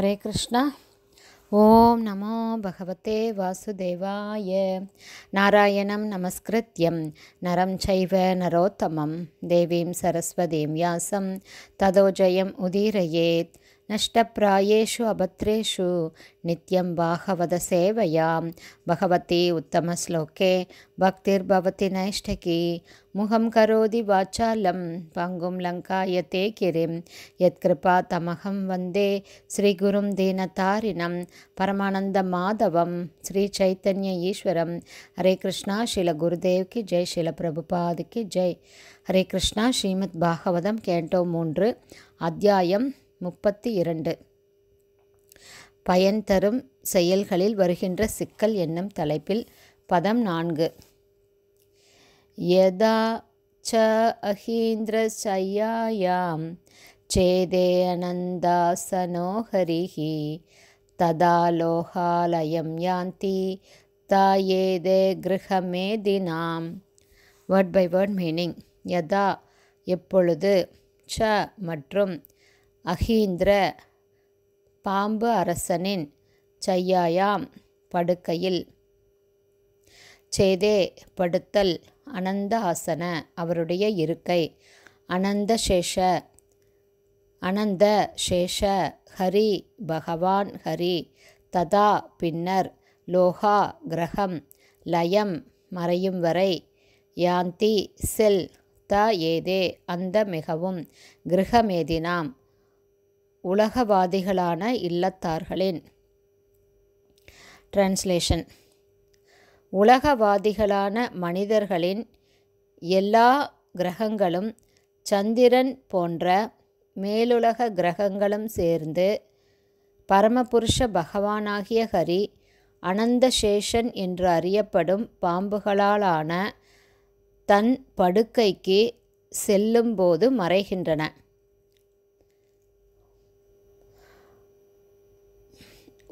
ஹரே கிருஷ்ணா ஓம் நமோ பகவத்தே வாசுதேவாய நாராயணம் நமஸ்கிருத்யம் நரம் சைவ நரோத்தமம் தேவீம் சரஸ்வதீம் யாசம் ததோஜயம் உதீரயேத் नष्टप्रायेषु अभद्रेषु नित्यं बाहवदसेवयां भगवती उत्तमश्लोके भक्तिर्भवति नैष्ठकी मुहं करोति वाचालं पङ्गुं लङ्कायते किरिं यत्कृपा तमहं वन्दे श्रीगुरुं दीनतारिणं परमानन्दमाधवं ईश्वरं हरे कृष्णा शीलगुरुदेव्के जय शीलप्रभुपादिके जय हरे कृष्णा श्रीमद्भागवतं केण्टो मून्ड्र अध्यायं முப்பத்தி இரண்டு பயன் தரும் செயல்களில் வருகின்ற சிக்கல் என்னும் தலைப்பில் பதம் நான்கு யதா ச அகீந்திர சையாயாம் சேதே அனந்தாசனோஹரிஹி யாந்தி லோகாலயம் யாந்தி தாயேதே கிரகமேதினாம் வேர்ட் பை வேர்ட் மீனிங் யதா எப்பொழுது ச மற்றும் அகீந்திர பாம்பு அரசனின் சையாயாம் படுக்கையில் சேதே படுத்தல் அனந்த ஆசன அவருடைய இருக்கை அனந்த சேஷ அனந்த சேஷ ஹரி பகவான் ஹரி ததா பின்னர் லோகா கிரகம் லயம் மறையும் வரை யாந்தி செல் த ஏதே அந்த மிகவும் கிரகமேதினாம் உலகவாதிகளான இல்லத்தார்களின் டிரான்ஸ்லேஷன் உலகவாதிகளான மனிதர்களின் எல்லா கிரகங்களும் சந்திரன் போன்ற மேலுலக கிரகங்களும் சேர்ந்து பரமபுருஷ பகவானாகிய ஹரி அனந்தசேஷன் என்று அறியப்படும் பாம்புகளாலான தன் படுக்கைக்கு செல்லும்போது மறைகின்றன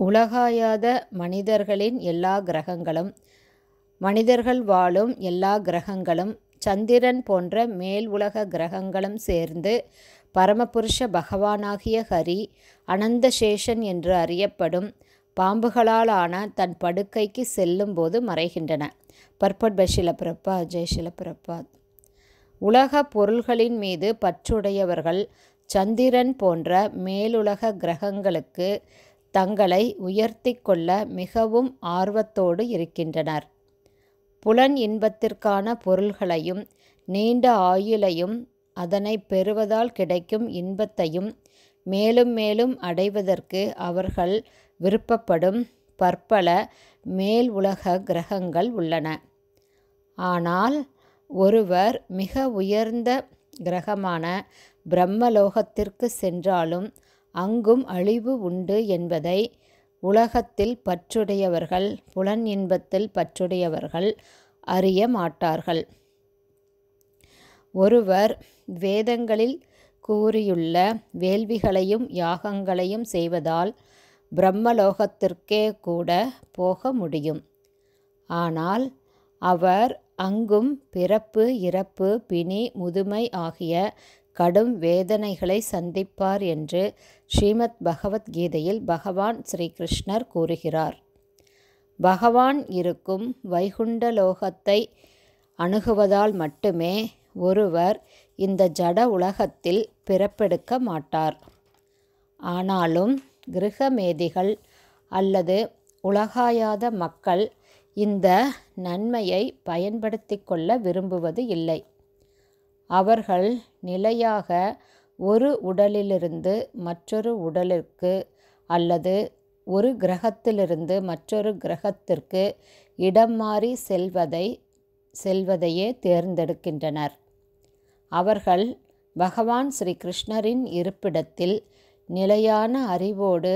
உலகாயாத மனிதர்களின் எல்லா கிரகங்களும் மனிதர்கள் வாழும் எல்லா கிரகங்களும் சந்திரன் போன்ற மேல் உலக கிரகங்களும் சேர்ந்து பரமபுருஷ பகவானாகிய ஹரி அனந்தசேஷன் என்று அறியப்படும் பாம்புகளால் ஆன தன் படுக்கைக்கு செல்லும்போது மறைகின்றன பற்பட் பஷில ஷிலப்பிரப்பா ஜெயசில ஷிலப்பிரப்பா உலக பொருள்களின் மீது பற்றுடையவர்கள் சந்திரன் போன்ற மேலுலக கிரகங்களுக்கு தங்களை உயர்த்தி கொள்ள மிகவும் ஆர்வத்தோடு இருக்கின்றனர் புலன் இன்பத்திற்கான பொருள்களையும் நீண்ட ஆயுளையும் அதனை பெறுவதால் கிடைக்கும் இன்பத்தையும் மேலும் மேலும் அடைவதற்கு அவர்கள் விருப்பப்படும் பற்பல மேல் உலக கிரகங்கள் உள்ளன ஆனால் ஒருவர் மிக உயர்ந்த கிரகமான பிரம்மலோகத்திற்கு சென்றாலும் அங்கும் அழிவு உண்டு என்பதை உலகத்தில் பற்றுடையவர்கள் புலன் இன்பத்தில் பற்றுடையவர்கள் அறிய மாட்டார்கள் ஒருவர் வேதங்களில் கூறியுள்ள வேள்விகளையும் யாகங்களையும் செய்வதால் பிரம்மலோகத்திற்கே கூட போக முடியும் ஆனால் அவர் அங்கும் பிறப்பு இறப்பு பிணி முதுமை ஆகிய கடும் வேதனைகளை சந்திப்பார் என்று ஸ்ரீமத் பகவத்கீதையில் பகவான் ஸ்ரீகிருஷ்ணர் கூறுகிறார் பகவான் இருக்கும் வைகுண்டலோகத்தை அணுகுவதால் மட்டுமே ஒருவர் இந்த ஜட உலகத்தில் பிறப்பெடுக்க மாட்டார் ஆனாலும் கிரகமேதிகள் அல்லது உலகாயாத மக்கள் இந்த நன்மையை பயன்படுத்தி கொள்ள விரும்புவது இல்லை அவர்கள் நிலையாக ஒரு உடலிலிருந்து மற்றொரு உடலிற்கு அல்லது ஒரு கிரகத்திலிருந்து மற்றொரு கிரகத்திற்கு இடம் மாறி செல்வதை செல்வதையே தேர்ந்தெடுக்கின்றனர் அவர்கள் பகவான் ஸ்ரீ கிருஷ்ணரின் இருப்பிடத்தில் நிலையான அறிவோடு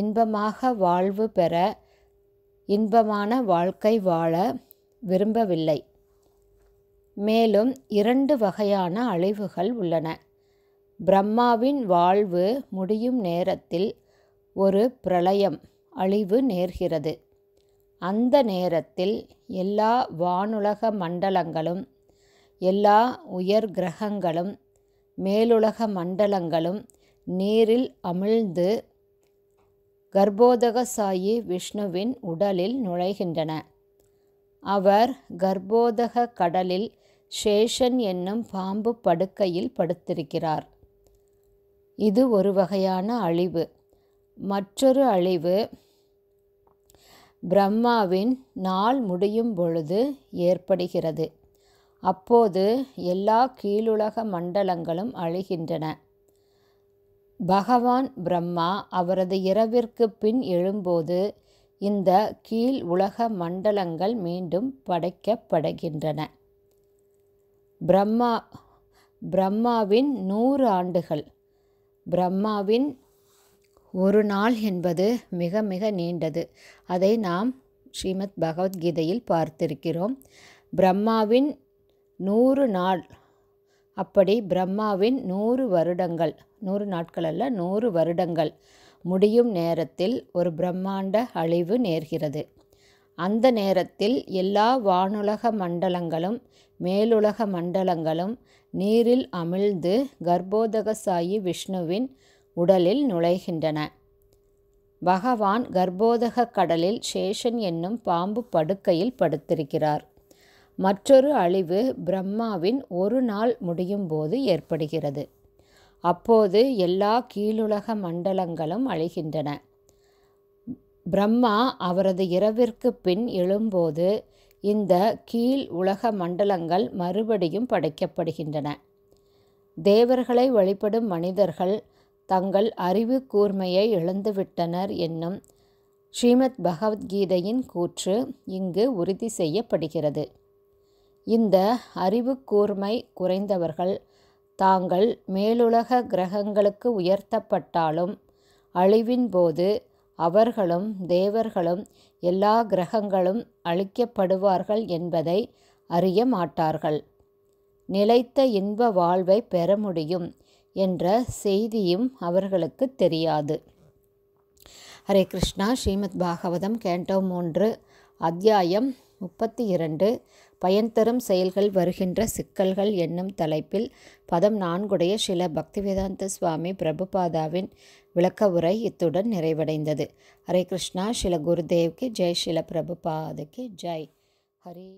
இன்பமாக வாழ்வு பெற இன்பமான வாழ்க்கை வாழ விரும்பவில்லை மேலும் இரண்டு வகையான அழிவுகள் உள்ளன பிரம்மாவின் வாழ்வு முடியும் நேரத்தில் ஒரு பிரளயம் அழிவு நேர்கிறது அந்த நேரத்தில் எல்லா வானுலக மண்டலங்களும் எல்லா உயர் கிரகங்களும் மேலுலக மண்டலங்களும் நீரில் அமிழ்ந்து சாயி விஷ்ணுவின் உடலில் நுழைகின்றன அவர் கர்ப்போதக கடலில் சேஷன் என்னும் பாம்பு படுக்கையில் படுத்திருக்கிறார் இது ஒரு வகையான அழிவு மற்றொரு அழிவு பிரம்மாவின் நாள் முடியும் பொழுது ஏற்படுகிறது அப்போது எல்லா கீழுலக மண்டலங்களும் அழிகின்றன பகவான் பிரம்மா அவரது இரவிற்கு பின் எழும்போது இந்த கீழ் உலக மண்டலங்கள் மீண்டும் படைக்கப்படுகின்றன பிரம்மா பிரம்மாவின் நூறு ஆண்டுகள் பிரம்மாவின் ஒரு நாள் என்பது மிக மிக நீண்டது அதை நாம் ஸ்ரீமத் பகவத்கீதையில் பார்த்திருக்கிறோம் பிரம்மாவின் நூறு நாள் அப்படி பிரம்மாவின் நூறு வருடங்கள் நூறு நாட்கள் அல்ல நூறு வருடங்கள் முடியும் நேரத்தில் ஒரு பிரம்மாண்ட அழிவு நேர்கிறது அந்த நேரத்தில் எல்லா வானுலக மண்டலங்களும் மேலுலக மண்டலங்களும் நீரில் அமிழ்ந்து சாயி விஷ்ணுவின் உடலில் நுழைகின்றன பகவான் கர்ப்போதக கடலில் சேஷன் என்னும் பாம்பு படுக்கையில் படுத்திருக்கிறார் மற்றொரு அழிவு பிரம்மாவின் ஒரு நாள் முடியும் போது ஏற்படுகிறது அப்போது எல்லா கீழுலக மண்டலங்களும் அழிகின்றன பிரம்மா அவரது இரவிற்கு பின் எழும்போது இந்த கீழ் உலக மண்டலங்கள் மறுபடியும் படைக்கப்படுகின்றன தேவர்களை வழிபடும் மனிதர்கள் தங்கள் அறிவு கூர்மையை இழந்துவிட்டனர் என்னும் ஸ்ரீமத் பகவத்கீதையின் கூற்று இங்கு உறுதி செய்யப்படுகிறது இந்த அறிவு கூர்மை குறைந்தவர்கள் தாங்கள் மேலுலக கிரகங்களுக்கு உயர்த்தப்பட்டாலும் அழிவின் போது அவர்களும் தேவர்களும் எல்லா கிரகங்களும் அழிக்கப்படுவார்கள் என்பதை அறிய மாட்டார்கள் நிலைத்த இன்ப வாழ்வை பெற முடியும் என்ற செய்தியும் அவர்களுக்கு தெரியாது ஹரே கிருஷ்ணா ஸ்ரீமத் பாகவதம் கேண்டோ மூன்று அத்தியாயம் முப்பத்தி இரண்டு பயன்தரும் செயல்கள் வருகின்ற சிக்கல்கள் என்னும் தலைப்பில் பதம் நான்குடைய சில பக்திவேதாந்த சுவாமி பிரபுபாதாவின் விளக்க உரை இத்துடன் நிறைவடைந்தது ஹரே கிருஷ்ணா சில குருதேவ்க்கு ஜெய் சில பிரபுபாதுக்கு ஜெய் ஹரி